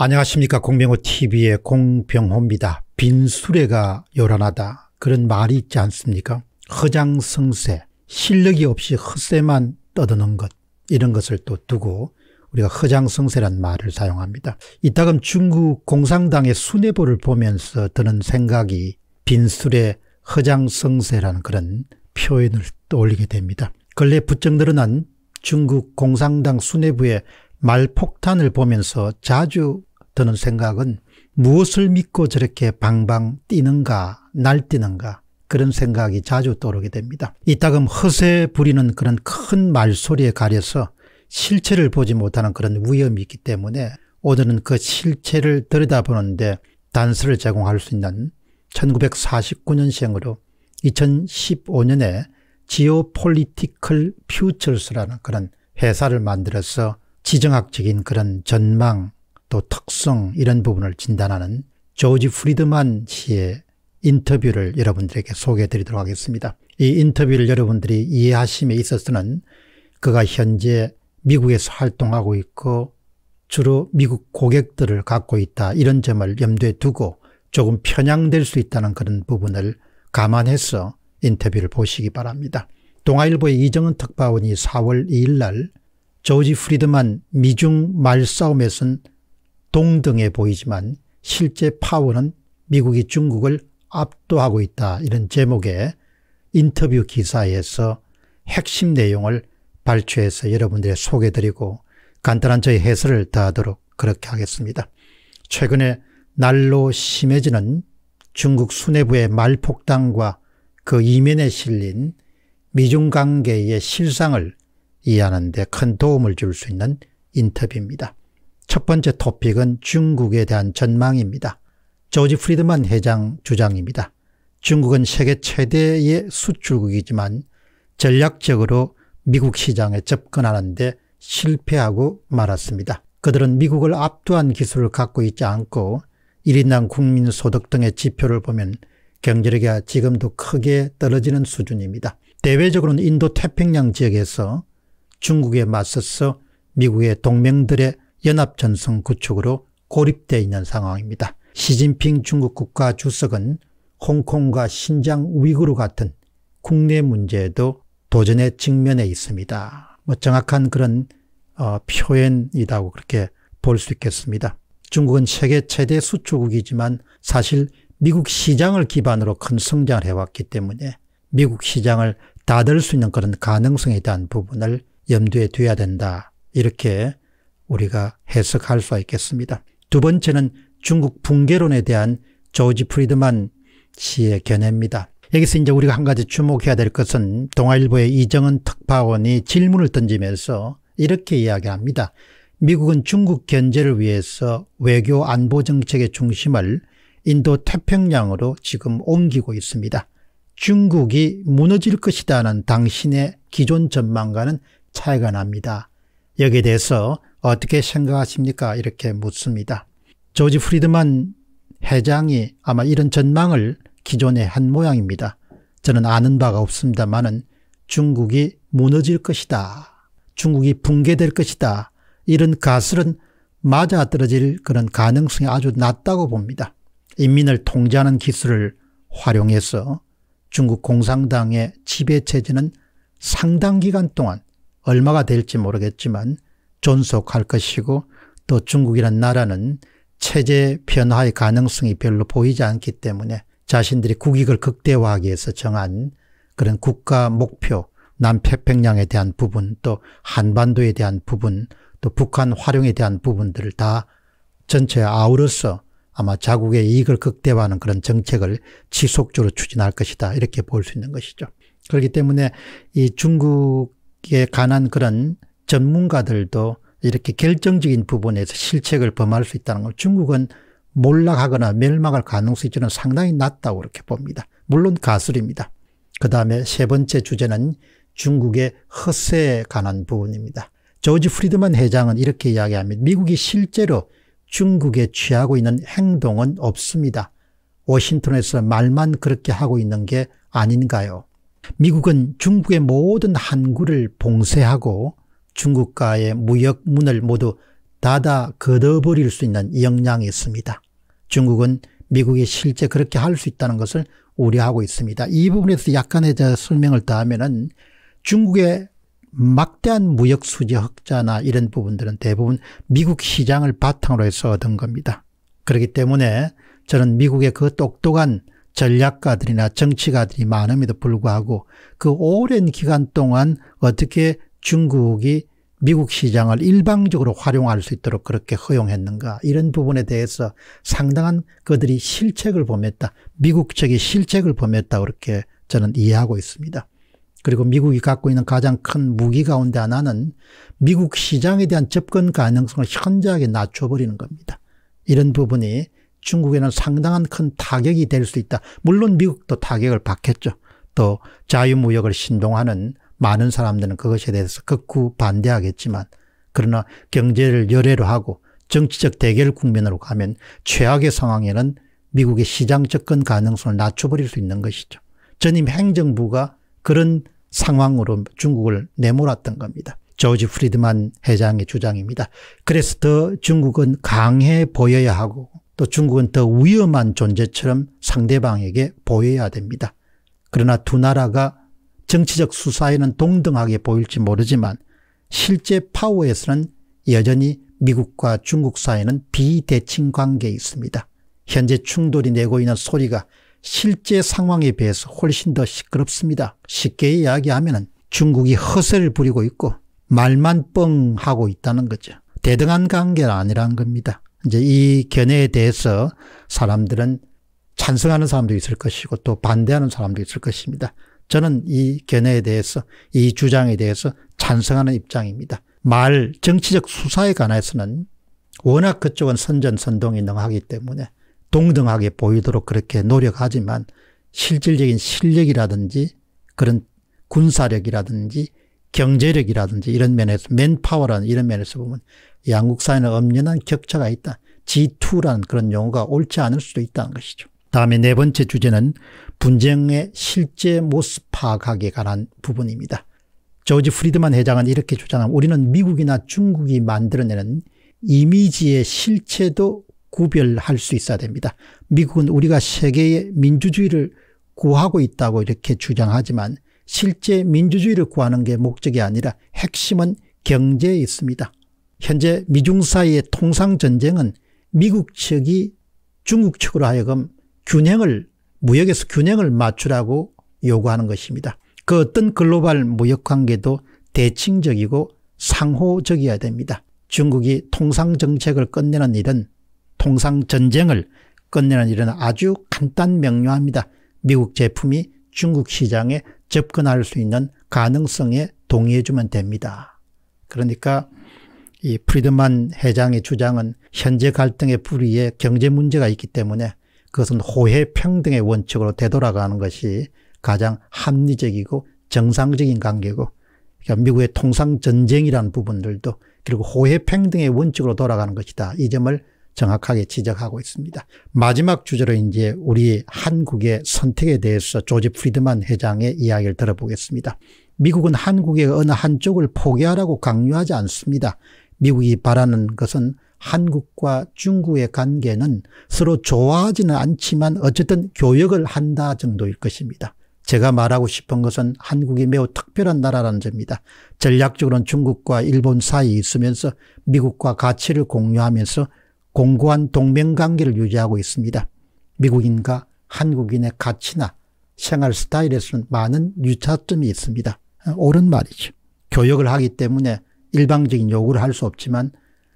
안녕하십니까 공병호TV의 공병호입니다. 빈수레가 요란하다 그런 말이 있지 않습니까 허장성세 실력이 없이 헛세만 떠드는 것 이런 것을 또 두고 우리가 허장성세란 말을 사용합니다. 이따금 중국 공산당의 수뇌부를 보면서 드는 생각이 빈술의 허장성세라는 그런 표현을 떠올리게 됩니다. 근래 부쩍 늘어난 중국 공산당 수뇌부의 말폭탄을 보면서 자주 드는 생각은 무엇을 믿고 저렇게 방방 뛰는가 날뛰는가 그런 생각이 자주 떠오르게 됩니다. 이따금 허세 부리는 그런 큰 말소리에 가려서 실체를 보지 못하는 그런 위험이 있기 때문에 오늘은 그 실체를 들여다보는데 단서를 제공할 수 있는 1949년생으로 2015년에 지오폴리티컬 퓨처스라는 그런 회사를 만들어서 지정학적인 그런 전망, 또 특성 이런 부분을 진단하는 조지 프리드만 씨의 인터뷰를 여러분들에게 소개해 드리도록 하겠습니다. 이 인터뷰를 여러분들이 이해하심에 있어서는 그가 현재 미국에서 활동하고 있고 주로 미국 고객들을 갖고 있다 이런 점을 염두에 두고 조금 편향될 수 있다는 그런 부분을 감안해서 인터뷰를 보시기 바랍니다. 동아일보의 이정은 특파원이 4월 2일 날 조지 프리드만 미중 말싸움에선 동등해 보이지만 실제 파워는 미국이 중국을 압도하고 있다 이런 제목의 인터뷰 기사에서 핵심 내용을 발췌해서 여러분들의 소개드리고 간단한 저의 해설을 더하도록 그렇게 하겠습니다. 최근에 날로 심해지는 중국 수뇌부의 말폭탄과 그 이면에 실린 미중 관계의 실상을 이해하는 데 큰 도움을 줄 수 있는 인터뷰입니다. 첫 번째 토픽은 중국에 대한 전망입니다. 조지 프리드만 회장 주장입니다. 중국은 세계 최대의 수출국이지만 전략적으로 미국 시장에 접근하는데 실패하고 말았습니다. 그들은 미국을 압도한 기술을 갖고 있지 않고 1인당 국민소득 등의 지표를 보면 경제력이 지금도 크게 떨어지는 수준입니다. 대외적으로는 인도 태평양 지역에서 중국에 맞서서 미국의 동맹들의 연합전성 구축으로 고립되어 있는 상황입니다. 시진핑 중국 국가 주석은 홍콩과 신장 위구르 같은 국내 문제에도 도전의직면에 있습니다. 뭐 정확한 그런 어, 표현이라고 그렇게 볼 수 있겠습니다. 중국은 세계 최대 수출국이지만 사실 미국 시장을 기반으로 큰 성장을 해왔기 때문에 미국 시장을 닫을 수 있는 그런 가능성에 대한 부분을 염두에 둬야 된다. 이렇게 우리가 해석할 수가 있겠습니다. 두 번째는 중국 붕괴론에 대한 조지 프리드만 씨의 견해입니다. 여기서 이제 우리가 한 가지 주목해야 될 것은 동아일보의 이정은 특파원이 질문을 던지면서 이렇게 이야기합니다. 미국은 중국 견제를 위해서 외교 안보 정책의 중심을 인도 태평양으로 지금 옮기고 있습니다. 중국이 무너질 것이다는 당신의 기존 전망과는 차이가 납니다. 여기에 대해서 어떻게 생각하십니까? 이렇게 묻습니다. 조지 프리드만 회장이 아마 이런 전망을 기존에 한 모양입니다. 저는 아는 바가 없습니다만 중국이 무너질 것이다. 중국이 붕괴될 것이다. 이런 가설은 맞아떨어질 그런 가능성이 아주 낮다고 봅니다. 인민을 통제하는 기술을 활용해서 중국 공산당의 지배체제는 상당 기간 동안 얼마가 될지 모르겠지만 존속할 것이고 또 중국이란 나라는 체제 변화의 가능성이 별로 보이지 않기 때문에 자신들이 국익을 극대화하기 위해서 정한 그런 국가 목표 남태평양에 대한 부분 또 한반도에 대한 부분 또 북한 활용에 대한 부분들을 다 전체에 아우러서 아마 자국의 이익을 극대화하는 그런 정책을 지속적으로 추진할 것이다 이렇게 볼 수 있는 것이죠. 그렇기 때문에 이 중국에 관한 그런 전문가들도 이렇게 결정적인 부분에서 실책을 범할 수 있다는 걸 중국은 몰락하거나 멸망할 가능성이 상당히 낮다고 그렇게 봅니다. 물론 가설입니다그 다음에 세 번째 주제는 중국의 허세에 관한 부분입니다. 조지 프리드만 회장은 이렇게 이야기합니다. 미국이 실제로 중국에 취하고 있는 행동은 없습니다. 워싱턴에서 말만 그렇게 하고 있는 게 아닌가요? 미국은 중국의 모든 항구를 봉쇄하고 중국과의 무역 문을 모두 닫아 걷어버릴 수 있는 역량이 있습니다. 중국은 미국이 실제 그렇게 할 수 있다는 것을 우려하고 있습니다. 이 부분에서 약간의 설명을 더하면은 중국의 막대한 무역 수지 흑자나 이런 부분들은 대부분 미국 시장을 바탕으로 해서 얻은 겁니다. 그렇기 때문에 저는 미국의 그 똑똑한 전략가들이나 정치가들이 많음에도 불구하고 그 오랜 기간 동안 어떻게 중국이 미국 시장을 일방적으로 활용할 수 있도록 그렇게 허용했는가 이런 부분에 대해서 상당한 그들이 실책을 범했다. 미국 측이 실책을 범했다 그렇게 저는 이해하고 있습니다. 그리고 미국이 갖고 있는 가장 큰 무기 가운데 하나는 미국 시장에 대한 접근 가능성을 현저하게 낮춰버리는 겁니다. 이런 부분이 중국에는 상당한 큰 타격이 될 수 있다. 물론 미국도 타격을 받겠죠. 또 자유무역을 신동하는 많은 사람들은 그것에 대해서 극구 반대하겠지만 그러나 경제를 열애로 하고 정치적 대결 국면으로 가면 최악의 상황에는 미국의 시장 접근 가능성을 낮춰버릴 수 있는 것이죠. 전임 행정부가 그런 상황으로 중국을 내몰았던 겁니다. 조지 프리드만 회장의 주장입니다. 그래서 더 중국은 강해 보여야 하고 또 중국은 더 위험한 존재처럼 상대방에게 보여야 됩니다. 그러나 두 나라가 정치적 수사에는 동등하게 보일지 모르지만 실제 파워에서는 여전히 미국과 중국 사이는 비대칭 관계에 있습니다. 현재 충돌이 내고 있는 소리가 실제 상황에 비해서 훨씬 더 시끄럽습니다. 쉽게 이야기하면 중국이 허세를 부리고 있고 말만 뻥 하고 있다는 거죠. 대등한 관계는 아니라는 겁니다. 이제 이 견해에 대해서 사람들은 찬성하는 사람도 있을 것이고 또 반대하는 사람도 있을 것입니다. 저는 이 견해에 대해서 이 주장에 대해서 찬성하는 입장입니다. 말 정치적 수사에 관해서는 워낙 그쪽은 선전선동이 능하기 때문에 동등하게 보이도록 그렇게 노력하지만 실질적인 실력이라든지 그런 군사력이라든지 경제력이라든지 이런 면에서 맨파워라는 이런 면에서 보면 양국 사회는 엄연한 격차가 있다. G2라는 그런 용어가 옳지 않을 수도 있다는 것이죠. 다음에 네 번째 주제는 분쟁의 실제 모습 파악하기에 관한 부분입니다. 조지 프리드만 회장은 이렇게 주장함 우리는 미국이나 중국이 만들어내는 이미지의 실체도 구별할 수 있어야 됩니다. 미국은 우리가 세계의 민주주의를 구하고 있다고 이렇게 주장하지만 실제 민주주의를 구하는 게 목적이 아니라 핵심은 경제에 있습니다. 현재 미중 사이의 통상전쟁은 미국 측이 중국 측으로 하여금 균형을 무역에서 균형을 맞추라고 요구하는 것입니다. 그 어떤 글로벌 무역 관계도 대칭적이고 상호적이어야 됩니다. 중국이 통상 정책을 끝내는 일은 통상 전쟁을 끝내는 일은 아주 간단 명료합니다. 미국 제품이 중국 시장에 접근할 수 있는 가능성에 동의해주면 됩니다. 그러니까 이 프리드만 회장의 주장은 현재 갈등의 불의에 경제 문제가 있기 때문에 그것은 호혜 평등의 원칙으로 되돌아가는 것이 가장 합리적이고 정상적인 관계고 그러니까 미국의 통상전쟁이라는 부분들도 그리고 호혜 평등의 원칙으로 돌아가는 것이다. 이 점을 정확하게 지적하고 있습니다. 마지막 주제로 이제 우리 한국의 선택에 대해서 조지 프리드만 회장의 이야기를 들어보겠습니다. 미국은 한국의 어느 한쪽을 포기하라고 강요하지 않습니다. 미국이 바라는 것은 한국과 중국의 관계는 서로 좋아하지는 않지만 어쨌든 교역을 한다 정도일 것입니다. 제가 말하고 싶은 것은 한국이 매우 특별한 나라라는 점입니다. 전략적으로는 중국과 일본 사이에 있으면서 미국과 가치를 공유하면서 공고한 동맹관계를 유지하고 있습니다. 미국인과 한국인의 가치나 생활 스타일에서는 많은 유차점이 있습니다. 옳은 말이죠. 교역을 하기 때문에 일방적인 요구를 할 수 없지만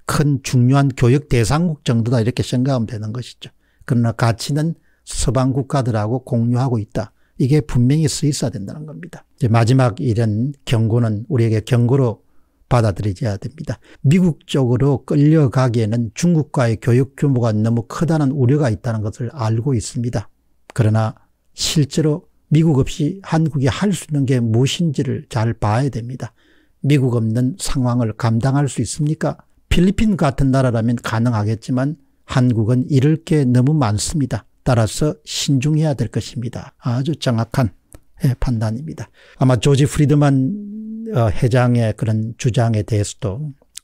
큰 중요한 교역 대상국 정도다 이렇게 생각하면 되는 것이죠. 그러나 가치는 서방 국가들하고 공유하고 있다. 이게 분명히 쓰여야 된다는 겁니다. 이제 마지막 이런 경고는 우리에게 경고로 받아들여져야 됩니다. 미국 쪽으로 끌려가기에는 중국과의 교육 규모가 너무 크다는 우려가 있다는 것을 알고 있습니다. 그러나 실제로 미국 없이 한국이 할 수 있는 게 무엇인지를 잘 봐야 됩니다. 미국 없는 상황을 감당할 수 있습니까? 필리핀 같은 나라라면 가능하겠지만 한국은 잃을 게 너무 많습니다. 따라서 신중해야 될 것입니다. 아주 정확한 예, 판단입니다. 아마 조지 프리드만 어, 회장의 그런 주장에 대해서도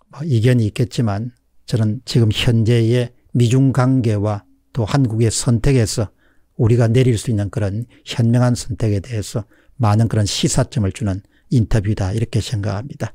뭐 이견이 있겠지만 저는 지금 현재의 미중 관계와 또 한국의 선택에서 우리가 내릴 수 있는 그런 현명한 선택에 대해서 많은 그런 시사점을 주는 인터뷰다 이렇게 생각합니다.